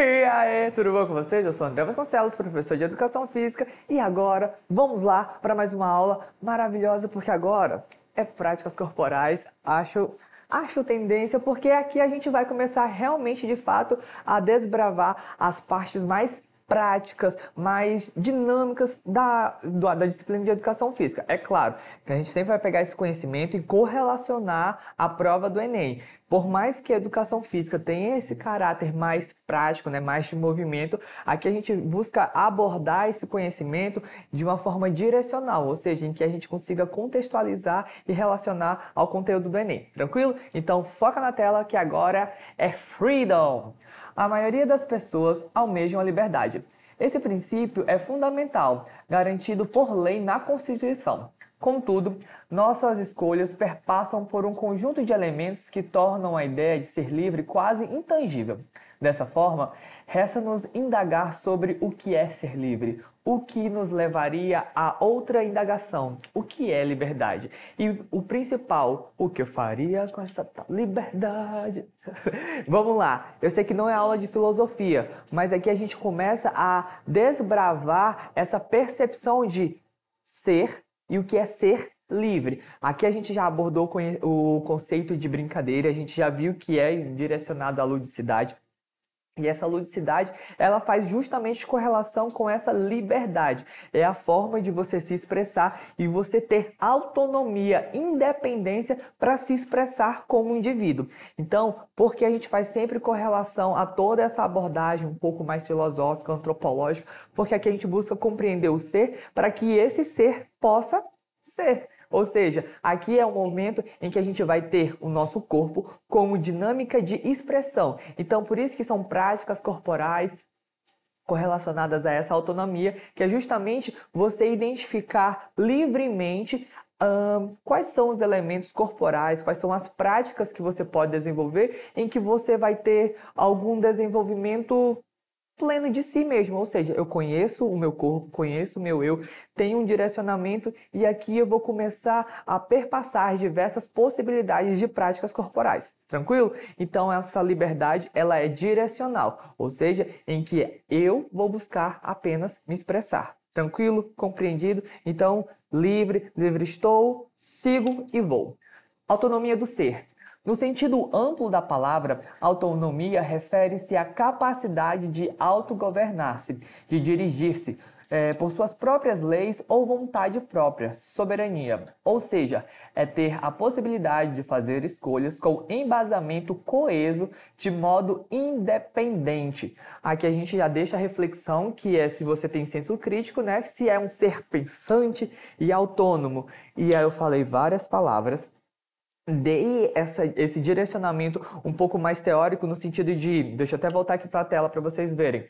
E aí, tudo bom com vocês? Eu sou André Vasconcelos, professor de Educação Física, e agora vamos lá para mais uma aula maravilhosa, porque agora é práticas corporais. Acho acho tendência, porque aqui a gente vai começar realmente, de fato, a desbravar as partes mais práticas, mais dinâmicas da, da, da, disciplina de educação física. É claro que a gente sempre vai pegar esse conhecimento e correlacionar à prova do Enem. Por mais que a educação física tenha esse caráter mais prático, né, mais de movimento, aqui a gente busca abordar esse conhecimento de uma forma direcional, ou seja, em que a gente consiga contextualizar e relacionar ao conteúdo do Enem. Tranquilo? Então foca na tela que agora é freedom. A maioria das pessoas almejam a liberdade esse princípio é fundamental, garantido por lei na Constituição. Contudo, nossas escolhas perpassam por um conjunto de elementos que tornam a ideia de ser livre quase intangível. Dessa forma, resta-nos indagar sobre o que é ser livre, o que nos levaria a outra indagação, o que é liberdade. E o principal, o que eu faria com essa liberdade? Vamos lá, eu sei que não é aula de filosofia, mas aqui a gente começa a desbravar essa percepção de ser e o que é ser livre. Aqui a gente já abordou o conceito de brincadeira, a gente já viu que é direcionado à ludicidade. E essa ludicidade, ela faz justamente correlação com essa liberdade. É a forma de você se expressar e você ter autonomia, independência para se expressar como indivíduo. Então, porque a gente faz sempre correlação a toda essa abordagem um pouco mais filosófica, antropológica, porque aqui a gente busca compreender o ser para que esse ser possa ser. Ou seja, aqui é o momento em que a gente vai ter o nosso corpo como dinâmica de expressão. Então, por isso que são práticas corporais correlacionadas a essa autonomia, que é justamente você identificar livremente um, quais são os elementos corporais, quais são as práticas que você pode desenvolver em que você vai ter algum desenvolvimento pleno de si mesmo, ou seja, eu conheço o meu corpo, conheço o meu eu, tenho um direcionamento e aqui eu vou começar a perpassar diversas possibilidades de práticas corporais. Tranquilo? Então essa liberdade, ela é direcional, ou seja, em que eu vou buscar apenas me expressar. Tranquilo? Compreendido? Então, livre, livre estou, sigo e vou. Autonomia do ser. No sentido amplo da palavra, autonomia refere-se à capacidade de autogovernar-se, de dirigir-se, é, por suas próprias leis ou vontade própria, soberania. Ou seja, é ter a possibilidade de fazer escolhas com embasamento coeso de modo independente. Aqui a gente já deixa a reflexão que é se você tem senso crítico, né? Se é um ser pensante e autônomo. E aí eu falei várias palavras dei essa, esse direcionamento um pouco mais teórico no sentido de, deixa eu até voltar aqui para a tela para vocês verem.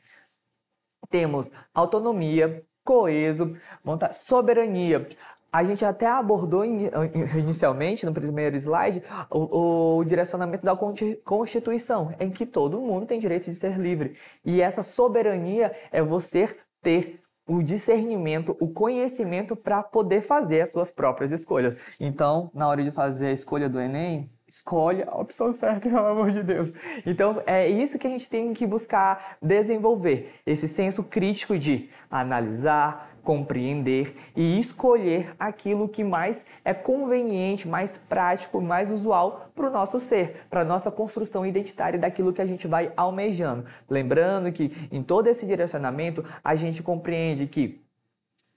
Temos autonomia, coeso, vontade, soberania. A gente até abordou inicialmente, no primeiro slide, o, o, direcionamento da Constituição, em que todo mundo tem direito de ser livre. E essa soberania é você ter o discernimento, o conhecimento para poder fazer as suas próprias escolhas. Então, na hora de fazer a escolha do Enem, escolha a opção certa, pelo amor de Deus. Então, é isso que a gente tem que buscar desenvolver: esse senso crítico de analisar, compreender e escolher aquilo que mais é conveniente, mais prático, mais usual para o nosso ser, para a nossa construção identitária daquilo que a gente vai almejando. Lembrando que em todo esse direcionamento a gente compreende que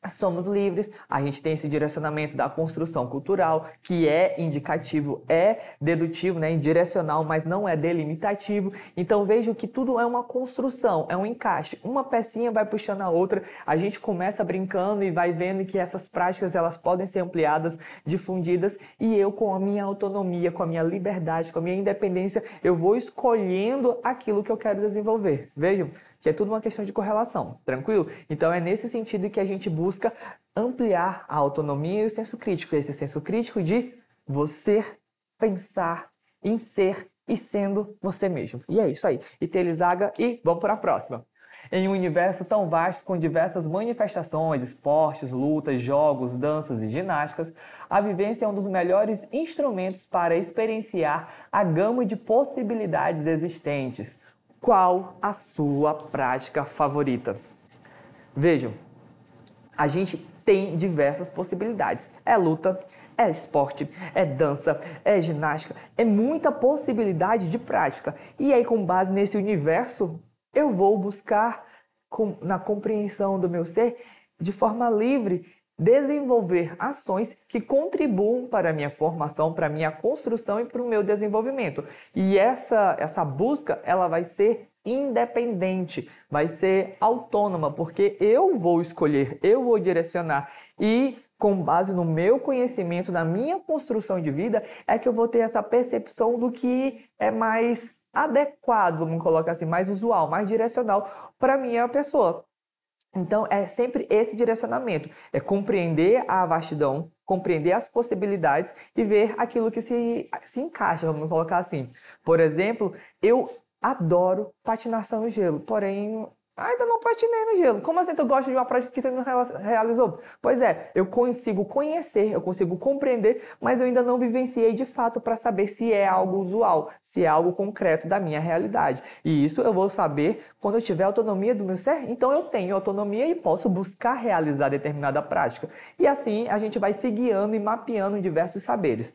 somos livres, a gente tem esse direcionamento da construção cultural, que é indicativo, é dedutivo, né, indirecional, mas não é delimitativo. Então vejo que tudo é uma construção, é um encaixe. Uma pecinha vai puxando a outra, a gente começa brincando e vai vendo que essas práticas elas podem ser ampliadas, difundidas, e eu com a minha autonomia, com a minha liberdade, com a minha independência, eu vou escolhendo aquilo que eu quero desenvolver. Vejam, que é tudo uma questão de correlação, tranquilo? Então é nesse sentido que a gente busca ampliar a autonomia e o senso crítico, esse senso crítico de você pensar em ser e sendo você mesmo. E é isso aí. E Telizaga e vamos para a próxima. Em um universo tão vasto com diversas manifestações, esportes, lutas, jogos, danças e ginásticas, a vivência é um dos melhores instrumentos para experienciar a gama de possibilidades existentes qual a sua prática favorita. Vejam, a gente tem diversas possibilidades. É luta, é esporte, é dança, é ginástica, é muita possibilidade de prática. E aí, com base nesse universo, eu vou buscar com, na compreensão do meu ser de forma livre desenvolver ações que contribuam para a minha formação, para a minha construção e para o meu desenvolvimento. E essa, essa busca, ela vai ser independente, vai ser autônoma, porque eu vou escolher, eu vou direcionar e com base no meu conhecimento, na minha construção de vida, é que eu vou ter essa percepção do que é mais adequado, vamos colocar assim, mais usual, mais direcional para minha pessoa. Então, é sempre esse direcionamento: é compreender a vastidão, compreender as possibilidades e ver aquilo que se, se encaixa, vamos colocar assim. Por exemplo, eu adoro patinação no gelo, porém Ainda não patinei no gelo. Como assim tu gosta de uma prática que tu não realizou? Pois é, eu consigo conhecer, eu consigo compreender, mas eu ainda não vivenciei de fato para saber se é algo usual, se é algo concreto da minha realidade. E isso eu vou saber quando eu tiver autonomia do meu ser. Então eu tenho autonomia e posso buscar realizar determinada prática. E assim a gente vai se guiando e mapeando diversos saberes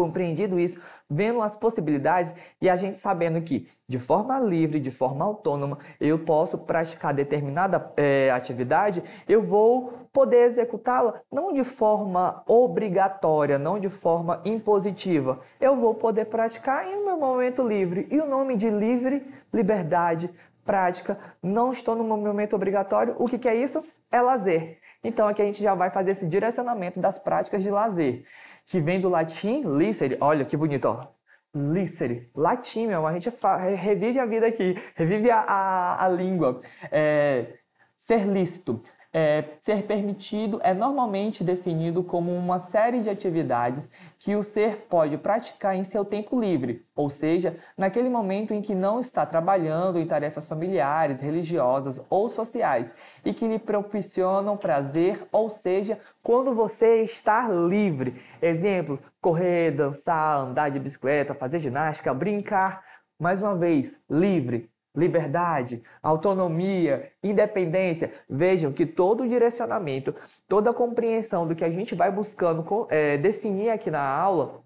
compreendido isso, vendo as possibilidades e a gente sabendo que, de forma livre, de forma autônoma, eu posso praticar determinada é, atividade, eu vou poder executá-la não de forma obrigatória, não de forma impositiva. Eu vou poder praticar em meu momento livre. E o nome de livre, liberdade, prática, não estou no momento obrigatório. O que, que é isso? É lazer. Então aqui a gente já vai fazer esse direcionamento das práticas de lazer, que vem do latim licere. Olha que bonito, ó. Licere, latim, meu, a gente revive a vida aqui, revive a, a, a língua. É, ser lícito é, ser permitido é normalmente definido como uma série de atividades que o ser pode praticar em seu tempo livre, ou seja, naquele momento em que não está trabalhando em tarefas familiares, religiosas ou sociais e que lhe proporcionam prazer, ou seja, quando você está livre. Exemplo: correr, dançar, andar de bicicleta, fazer ginástica, brincar. Mais uma vez, livre, liberdade, autonomia, independência. Vejam que todo o direcionamento, toda a compreensão do que a gente vai buscando é, definir aqui na aula,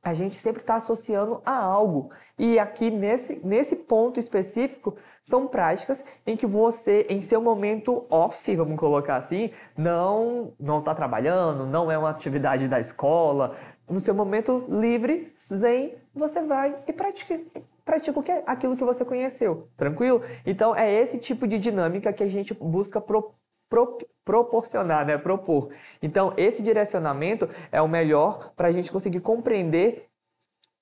a gente sempre está associando a algo. E aqui nesse, nesse ponto específico, são práticas em que você, em seu momento off, vamos colocar assim, não não está trabalhando, não é uma atividade da escola. No seu momento livre, zen, você vai e pratica pratica é aquilo que você conheceu, tranquilo? Então é esse tipo de dinâmica que a gente busca pro, pro, proporcionar, né? Propor. Então esse direcionamento é o melhor para a gente conseguir compreender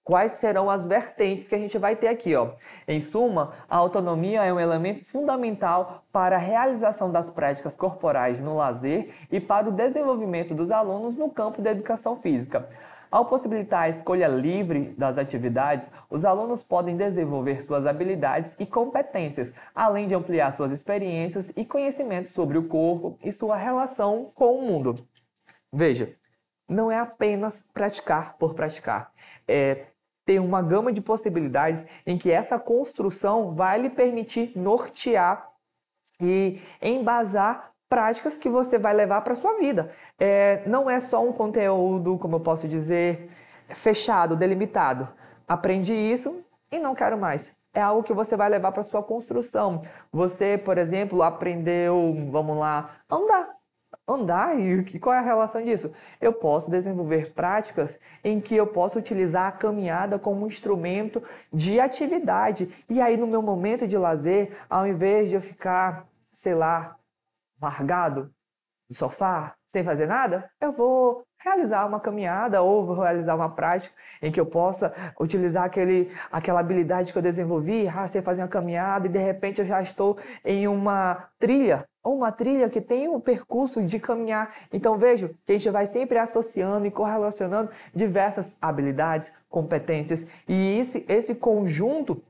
Quais serão as vertentes que a gente vai ter aqui, ó? Em suma, a autonomia é um elemento fundamental para a realização das práticas corporais no lazer e para o desenvolvimento dos alunos no campo da educação física. Ao possibilitar a escolha livre das atividades, os alunos podem desenvolver suas habilidades e competências, além de ampliar suas experiências e conhecimentos sobre o corpo e sua relação com o mundo. Veja, não é apenas praticar por praticar. É ter uma gama de possibilidades em que essa construção vai lhe permitir nortear e embasar práticas que você vai levar para sua vida. É, não é só um conteúdo, como eu posso dizer, fechado, delimitado. Aprendi isso e não quero mais. É algo que você vai levar para sua construção. Você, por exemplo, aprendeu, vamos lá, andar. Andar e qual é a relação disso? Eu posso desenvolver práticas em que eu posso utilizar a caminhada como um instrumento de atividade. E aí, no meu momento de lazer, ao invés de eu ficar, sei lá, largado no sofá, sem fazer nada, eu vou realizar uma caminhada ou vou realizar uma prática em que eu possa utilizar aquele, aquela habilidade que eu desenvolvi, ah, sei fazer uma caminhada e de repente eu já estou em uma trilha, ou uma trilha que tem um percurso de caminhar. Então vejo que a gente vai sempre associando e correlacionando diversas habilidades, competências e esse, esse conjunto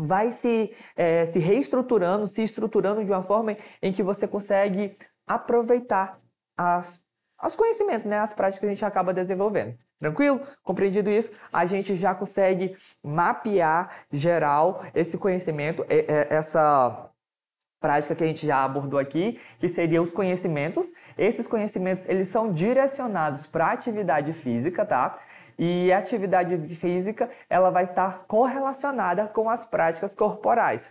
vai se, é, se reestruturando, se estruturando de uma forma em que você consegue aproveitar as, os conhecimentos, né, as práticas que a gente acaba desenvolvendo. Tranquilo? Compreendido isso, a gente já consegue mapear geral esse conhecimento, essa prática que a gente já abordou aqui, que seriam os conhecimentos. Esses conhecimentos, eles são direcionados para atividade física, tá? E a atividade física, ela vai estar correlacionada com as práticas corporais.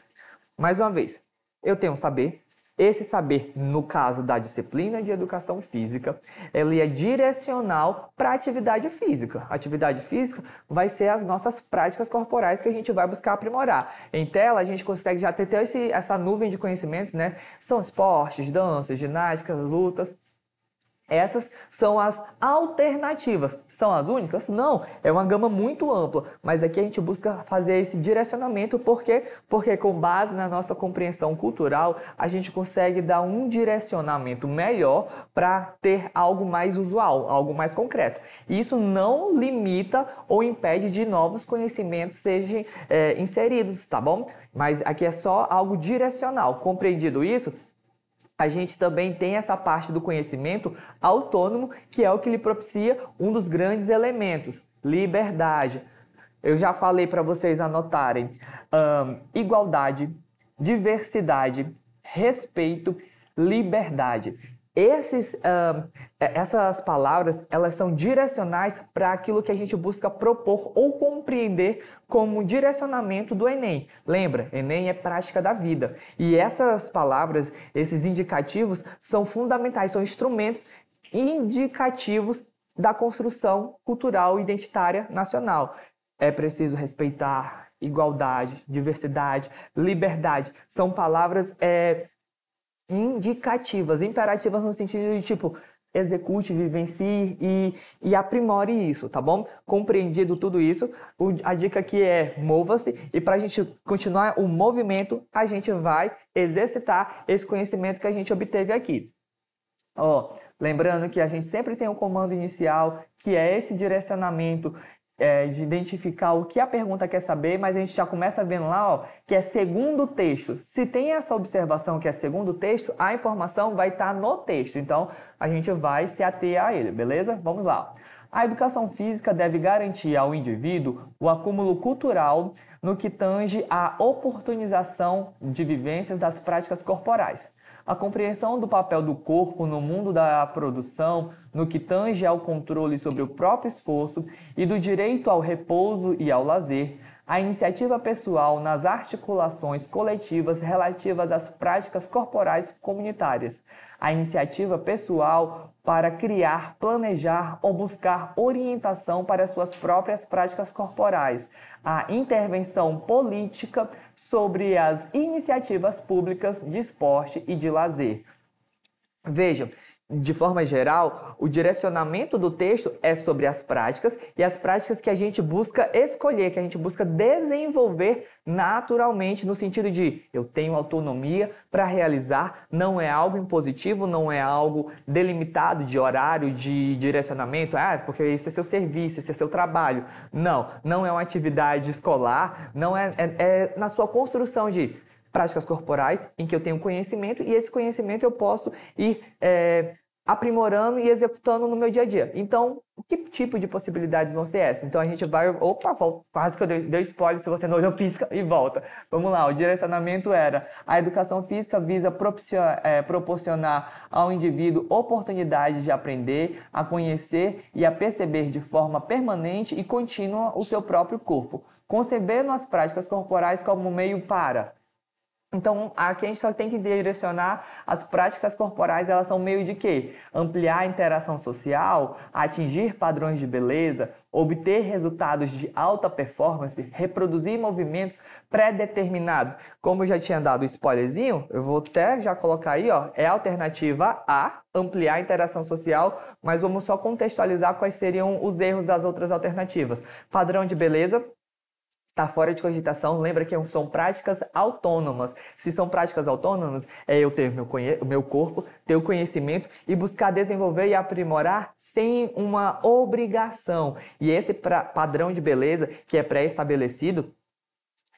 Mais uma vez, eu tenho um saber, esse saber, no caso da disciplina de educação física, ele é direcional para a atividade física. A atividade física vai ser as nossas práticas corporais que a gente vai buscar aprimorar. Em tela, a gente consegue já ter, ter esse, essa nuvem de conhecimentos, né? São esportes, danças, ginásticas, lutas. Essas são as alternativas. São as únicas? Não, é uma gama muito ampla, mas aqui a gente busca fazer esse direcionamento porque porque com base na nossa compreensão cultural, a gente consegue dar um direcionamento melhor para ter algo mais usual, algo mais concreto. E isso não limita ou impede de novos conhecimentos sejam é, eh, inseridos, tá bom? Mas aqui é só algo direcional. Compreendido isso? a gente também tem essa parte do conhecimento autônomo, que é o que lhe propicia um dos grandes elementos, liberdade. Eu já falei para vocês anotarem: um, igualdade, diversidade, respeito, liberdade. Esses, uh, essas palavras elas são direcionais para aquilo que a gente busca propor ou compreender como direcionamento do Enem. Lembra, Enem é prática da vida. E essas palavras, esses indicativos, são fundamentais, são instrumentos indicativos da construção cultural identitária nacional. É preciso respeitar igualdade, diversidade, liberdade. São palavras é, indicativas, imperativas no sentido de tipo, execute, vivencie e, e aprimore isso, tá bom? Compreendido tudo isso, o, a dica aqui é mova-se e para a gente continuar o movimento, a gente vai exercitar esse conhecimento que a gente obteve aqui. Ó, lembrando que a gente sempre tem um comando inicial, que é esse direcionamento é, de identificar o que a pergunta quer saber, mas a gente já começa vendo lá ó, que é segundo texto. Se tem essa observação que é segundo texto, a informação vai estar tá no texto. Então, a gente vai se ater a ele, beleza? Vamos lá. A educação física deve garantir ao indivíduo o acúmulo cultural no que tange à oportunização de vivências das práticas corporais a compreensão do papel do corpo no mundo da produção, no que tange ao controle sobre o próprio esforço e do direito ao repouso e ao lazer, a iniciativa pessoal nas articulações coletivas relativas às práticas corporais comunitárias, a iniciativa pessoal para criar, planejar ou buscar orientação para suas próprias práticas corporais, a intervenção política sobre as iniciativas públicas de esporte e de lazer. Vejam de forma geral, o direcionamento do texto é sobre as práticas e as práticas que a gente busca escolher, que a gente busca desenvolver naturalmente, no sentido de eu tenho autonomia para realizar, não é algo impositivo, não é algo delimitado de horário, de direcionamento, ah, porque esse é seu serviço, esse é seu trabalho. Não, não é uma atividade escolar, não é, é, é na sua construção de práticas corporais em que eu tenho conhecimento e esse conhecimento eu posso ir é, aprimorando e executando no meu dia a dia. Então, que tipo de possibilidades vão ser essas? Então a gente vai, opa, quase que eu dei, spoiler se você não olhou pisca e volta. Vamos lá, o direcionamento era a educação física visa é, proporcionar ao indivíduo oportunidade de aprender, a conhecer e a perceber de forma permanente e contínua o seu próprio corpo, concebendo as práticas corporais como meio para então, aqui a gente só tem que direcionar as práticas corporais, elas são meio de quê? Ampliar a interação social, atingir padrões de beleza, obter resultados de alta performance, reproduzir movimentos pré-determinados. Como eu já tinha dado o spoilerzinho, eu vou até já colocar aí, ó, é a alternativa A, ampliar a interação social, mas vamos só contextualizar quais seriam os erros das outras alternativas. Padrão de beleza, Está fora de cogitação. Lembra que é são práticas autônomas. Se são práticas autônomas, é eu ter meu, meu corpo, ter o conhecimento e buscar desenvolver e aprimorar sem uma obrigação. E esse padrão de beleza que é pré-estabelecido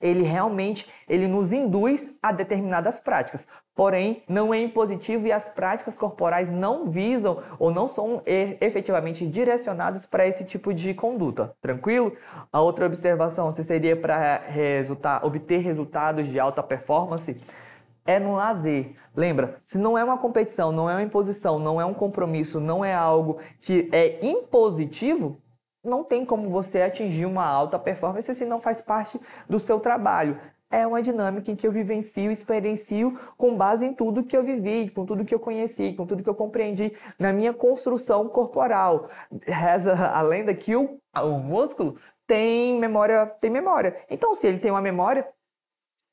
ele realmente ele nos induz a determinadas práticas. Porém, não é impositivo e as práticas corporais não visam ou não são é, efetivamente direcionadas para esse tipo de conduta. Tranquilo? A outra observação, se seria para resultar, obter resultados de alta performance, é no lazer. Lembra, se não é uma competição, não é uma imposição, não é um compromisso, não é algo que é impositivo, não tem como você atingir uma alta performance se não faz parte do seu trabalho. É uma dinâmica em que eu vivencio, experiencio com base em tudo que eu vivi, com tudo que eu conheci, com tudo que eu compreendi na minha construção corporal. Reza a lenda que o, o músculo tem memória, tem memória. Então, se ele tem uma memória,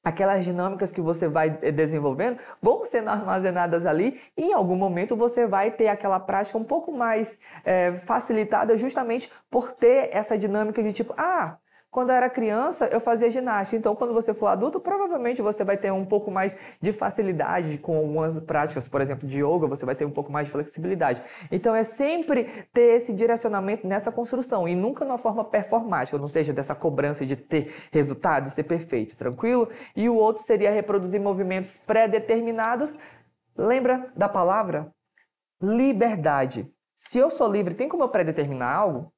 aquelas dinâmicas que você vai eh, desenvolvendo vão sendo armazenadas ali e em algum momento você vai ter aquela prática um pouco mais é, facilitada justamente por ter essa dinâmica de tipo, ah, quando eu era criança, eu fazia ginástica. Então, quando você for adulto, provavelmente você vai ter um pouco mais de facilidade com algumas práticas, por exemplo, de yoga, você vai ter um pouco mais de flexibilidade. Então, é sempre ter esse direcionamento nessa construção e nunca numa forma performática, não seja dessa cobrança de ter resultado, ser perfeito, tranquilo? E o outro seria reproduzir movimentos pré-determinados. Lembra da palavra liberdade? Se eu sou livre, tem como eu predeterminar algo?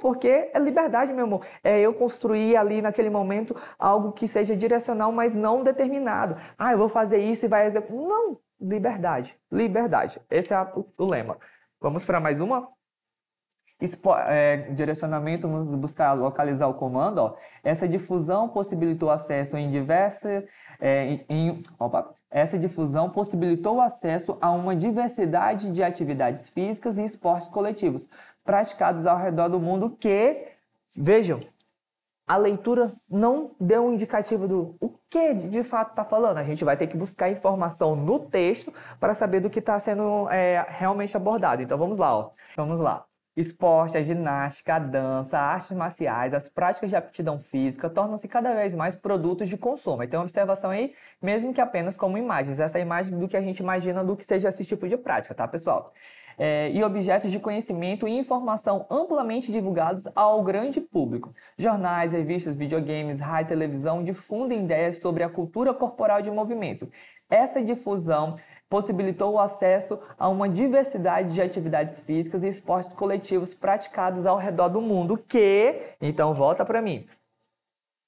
porque é liberdade, meu amor. É eu construir ali naquele momento algo que seja direcional, mas não determinado. Ah, eu vou fazer isso e vai executar. Não, liberdade, liberdade. Esse é o lema. Vamos para mais uma? Espo é, direcionamento, vamos buscar localizar o comando. Ó. Essa difusão possibilitou acesso em diversas. É, em, em, opa, essa difusão possibilitou acesso a uma diversidade de atividades físicas e esportes coletivos, praticados ao redor do mundo que, vejam, a leitura não deu um indicativo do o que de fato está falando. A gente vai ter que buscar informação no texto para saber do que está sendo é, realmente abordado. Então vamos lá, ó. vamos lá. Esporte, a ginástica, a dança, artes marciais, as práticas de aptidão física tornam-se cada vez mais produtos de consumo. Então, observação aí, mesmo que apenas como imagens, essa é imagem do que a gente imagina do que seja esse tipo de prática, tá, pessoal? é, e objetos de conhecimento e informação amplamente divulgados ao grande público. Jornais, revistas, videogames, rádio e televisão difundem ideias sobre a cultura corporal de movimento. Essa difusão possibilitou o acesso a uma diversidade de atividades físicas e esportes coletivos praticados ao redor do mundo, que, então volta para mim,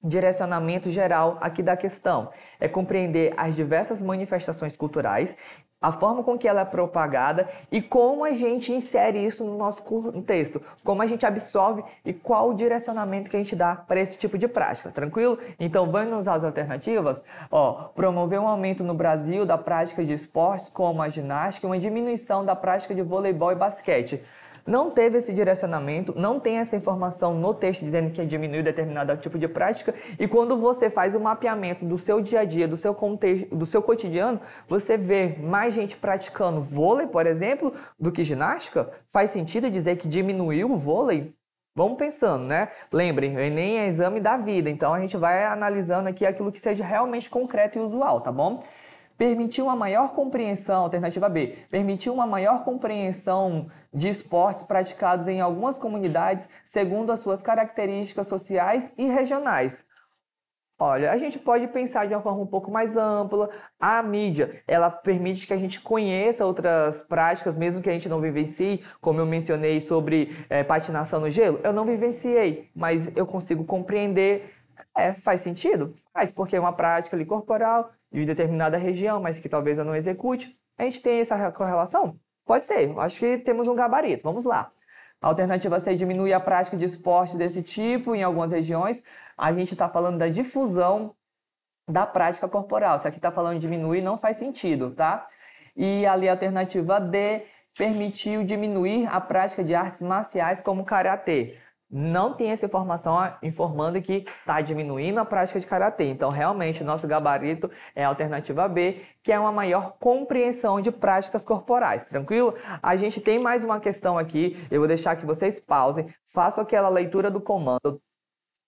direcionamento geral aqui da questão. É compreender as diversas manifestações culturais, a forma com que ela é propagada e como a gente insere isso no nosso contexto, como a gente absorve e qual o direcionamento que a gente dá para esse tipo de prática, tranquilo? Então vamos às alternativas? Ó, promover um aumento no Brasil da prática de esportes como a ginástica e uma diminuição da prática de voleibol e basquete não teve esse direcionamento, não tem essa informação no texto dizendo que diminuiu determinado tipo de prática, e quando você faz o mapeamento do seu dia a dia, do seu contexto, do seu cotidiano, você vê mais gente praticando vôlei, por exemplo, do que ginástica? Faz sentido dizer que diminuiu o vôlei? Vamos pensando, né? Lembrem, o Enem é exame da vida, então a gente vai analisando aqui aquilo que seja realmente concreto e usual, tá bom? permitiu uma maior compreensão, alternativa B, permitiu uma maior compreensão de esportes praticados em algumas comunidades segundo as suas características sociais e regionais. Olha, a gente pode pensar de uma forma um pouco mais ampla. A mídia, ela permite que a gente conheça outras práticas, mesmo que a gente não vivencie, como eu mencionei sobre é, patinação no gelo. Eu não vivenciei, mas eu consigo compreender é, faz sentido? Faz, porque é uma prática ali corporal de determinada região, mas que talvez eu não execute. A gente tem essa correlação? Pode ser, acho que temos um gabarito. Vamos lá. A alternativa C é diminui a prática de esporte desse tipo em algumas regiões. A gente está falando da difusão da prática corporal. Isso aqui está falando diminuir, não faz sentido, tá? E ali a alternativa D permitiu diminuir a prática de artes marciais como karatê não tem essa informação informando que está diminuindo a prática de karatê. Então, realmente, o nosso gabarito é a alternativa B, que é uma maior compreensão de práticas corporais, tranquilo? A gente tem mais uma questão aqui, eu vou deixar que vocês pausem, façam aquela leitura do comando,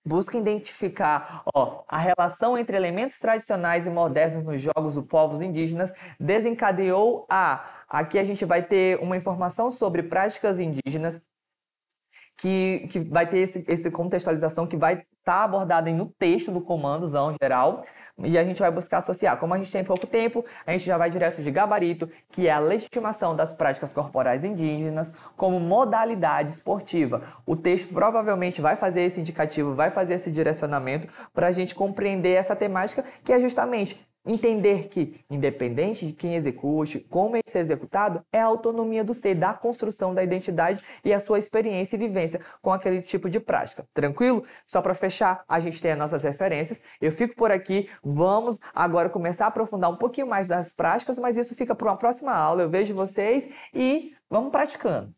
Busca identificar ó, a relação entre elementos tradicionais e modernos nos jogos dos povos indígenas, desencadeou a. Aqui a gente vai ter uma informação sobre práticas indígenas, que, que vai ter esse, esse contextualização que vai estar tá abordada no texto do comandozão geral, e a gente vai buscar associar. Como a gente tem pouco tempo, a gente já vai direto de gabarito, que é a legitimação das práticas corporais indígenas como modalidade esportiva. O texto provavelmente vai fazer esse indicativo, vai fazer esse direcionamento para a gente compreender essa temática, que é justamente Entender que, independente de quem execute, como é ser executado, é a autonomia do ser, da construção da identidade e a sua experiência e vivência com aquele tipo de prática. Tranquilo? Só para fechar, a gente tem as nossas referências. Eu fico por aqui. Vamos agora começar a aprofundar um pouquinho mais das práticas, mas isso fica para uma próxima aula. Eu vejo vocês e vamos praticando.